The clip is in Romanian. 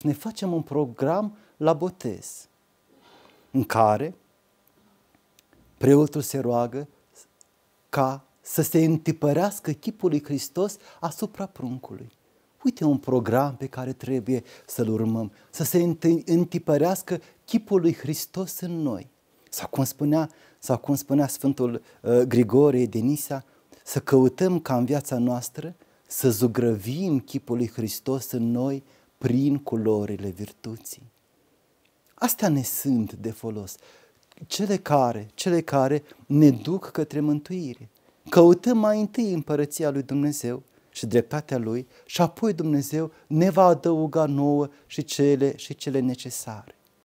Ne facem un program la botez în care preotul se roagă ca să se întipărească chipul lui Hristos asupra pruncului. Uite un program pe care trebuie să-l urmăm, să se întipărească chipul lui Hristos în noi. Sau cum spunea, sau cum spunea Sfântul uh, Grigore, Grigorie de Nisa, să căutăm ca în viața noastră să zugrăvim chipul lui Hristos în noi prin culorile virtuții. Astea ne sunt de folos. Cele care, cele care ne duc către mântuire. Căutăm mai întâi împărăția lui Dumnezeu și dreptatea lui și apoi Dumnezeu ne va adăuga nouă și cele și cele necesare.